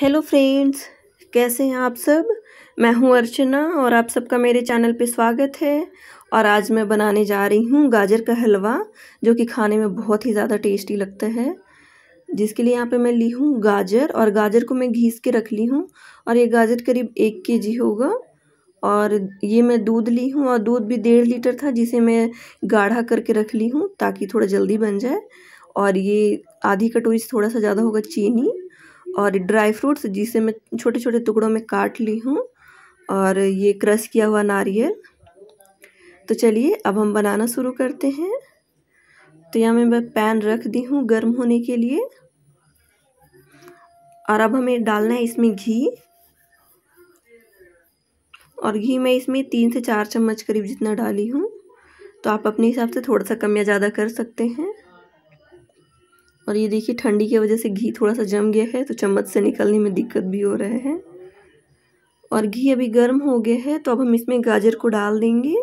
hello friends कैसे हैं आप सब मैं हूं अर्चना और आप सबका मेरे चैनल पे स्वागत है और आज मैं बनाने जा रही हूं गाजर का हलवा जो कि खाने में बहुत ही ज़्यादा टेस्टी लगता है जिसके लिए यहाँ पे मैं ली हूँ गाजर और गाजर को मैं घीस के रख ली हूँ और ये गाजर करीब एक के जी होगा और ये मैं दूध ली हूँ और दूध भी डेढ़ लीटर था जिसे मैं गाढ़ा करके रख ली हूँ ताकि थोड़ा जल्दी बन जाए और ये आधी कटोरी से थोड़ा सा ज़्यादा होगा चीनी और ड्राई फ्रूट्स जिसे मैं छोटे छोटे टुकड़ों में काट ली हूँ और ये क्रश किया हुआ नारियल तो चलिए अब हम बनाना शुरू करते हैं तो यहाँ मैं पैन रख दी हूँ गर्म होने के लिए और अब हमें डालना है इसमें घी और घी मैं इसमें तीन से चार चम्मच करीब जितना डाली हूँ तो आप अपने हिसाब से थोड़ा सा कम या ज़्यादा कर सकते हैं और ये देखिए ठंडी की वजह से घी थोड़ा सा जम गया है तो चम्मच से निकलने में दिक्कत भी हो रहा है और घी अभी गर्म हो गया है तो अब हम इसमें गाजर को डाल देंगे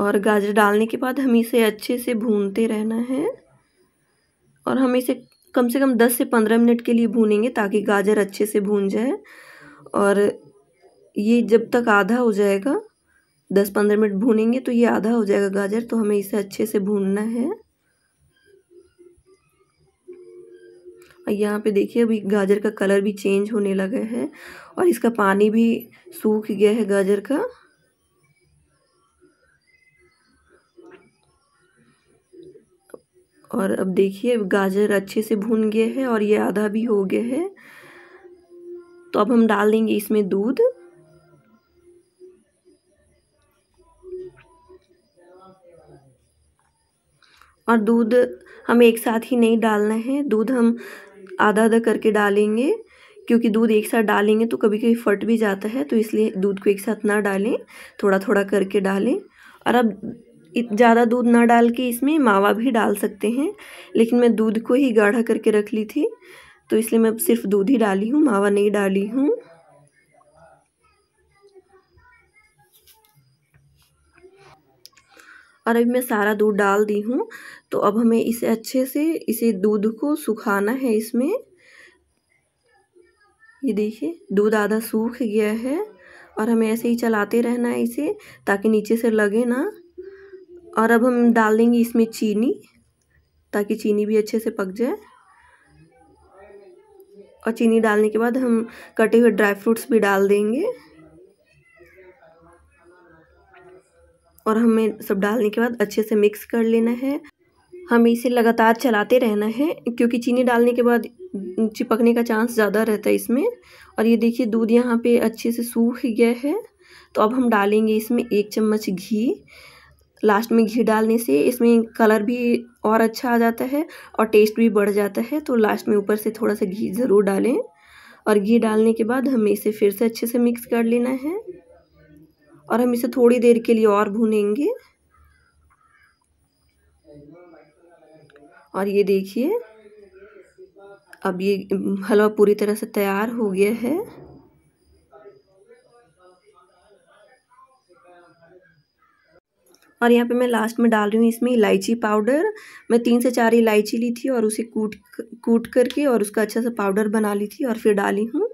और गाजर डालने के बाद हम इसे अच्छे से भूनते रहना है और हम इसे कम से कम 10 से 15 मिनट के लिए भूनेंगे ताकि गाजर अच्छे से भून जाए और ये जब तक आधा हो जाएगा दस पंद्रह मिनट भूनेंगे तो ये आधा हो जाएगा गाजर तो हमें इसे अच्छे से भूनना है और यहाँ पे देखिए अभी गाजर का कलर भी चेंज होने लगा है और इसका पानी भी सूख गया है गाजर का और अब देखिए गाजर अच्छे से भून गया है और ये आधा भी हो गया है तो अब हम डाल देंगे इसमें दूध और दूध हम एक साथ ही नहीं डालना है दूध हम आधा आधा करके डालेंगे क्योंकि दूध एक साथ डालेंगे तो कभी कभी फट भी जाता है तो इसलिए दूध को एक साथ ना डालें थोड़ा थोड़ा करके डालें और अब ज़्यादा दूध ना डाल के इसमें मावा भी डाल सकते हैं लेकिन मैं दूध को ही गाढ़ा करके रख ली थी तो इसलिए मैं सिर्फ दूध ही डाली हूँ मावा नहीं डाली हूँ और अभी मैं सारा दूध डाल दी हूँ तो अब हमें इसे अच्छे से इसे दूध को सुखाना है इसमें ये देखिए दूध आधा सूख गया है और हमें ऐसे ही चलाते रहना है इसे ताकि नीचे से लगे ना और अब हम डाल देंगे इसमें चीनी ताकि चीनी भी अच्छे से पक जाए और चीनी डालने के बाद हम कटे हुए ड्राई फ्रूट्स भी डाल देंगे और हमें सब डालने के बाद अच्छे से मिक्स कर लेना है हमें इसे लगातार चलाते रहना है क्योंकि चीनी डालने के बाद चिपकने का चांस ज़्यादा रहता है इसमें और ये देखिए दूध यहाँ पे अच्छे से सूख गया है तो अब हम डालेंगे इसमें एक चम्मच घी लास्ट में घी डालने से इसमें कलर भी और अच्छा आ जाता है और टेस्ट भी बढ़ जाता है तो लास्ट में ऊपर से थोड़ा सा घी ज़रूर डालें और घी डालने के बाद हमें इसे फिर से अच्छे से मिक्स कर लेना है और हम इसे थोड़ी देर के लिए और भूनेंगे और ये देखिए अब ये हलवा पूरी तरह से तैयार हो गया है और यहाँ पे मैं लास्ट में डाल रही हूँ इसमें इलायची पाउडर मैं तीन से चार इलायची ली थी और उसे कूट कूट करके और उसका अच्छा सा पाउडर बना ली थी और फिर डाली हूँ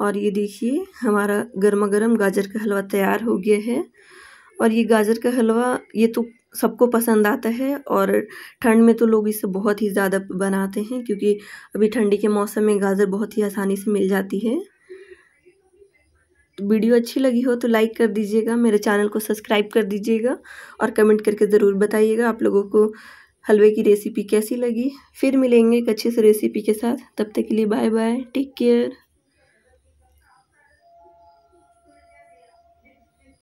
और ये देखिए हमारा गर्मा गर्म गाजर का हलवा तैयार हो गया है और ये गाजर का हलवा ये तो सबको पसंद आता है और ठंड में तो लोग इसे बहुत ही ज़्यादा बनाते हैं क्योंकि अभी ठंडी के मौसम में गाजर बहुत ही आसानी से मिल जाती है तो वीडियो अच्छी लगी हो तो लाइक कर दीजिएगा मेरे चैनल को सब्सक्राइब कर दीजिएगा और कमेंट करके ज़रूर बताइएगा आप लोगों को हलवे की रेसिपी कैसी लगी फिर मिलेंगे एक अच्छे से रेसिपी के साथ तब तक के लिए बाय बाय टेक केयर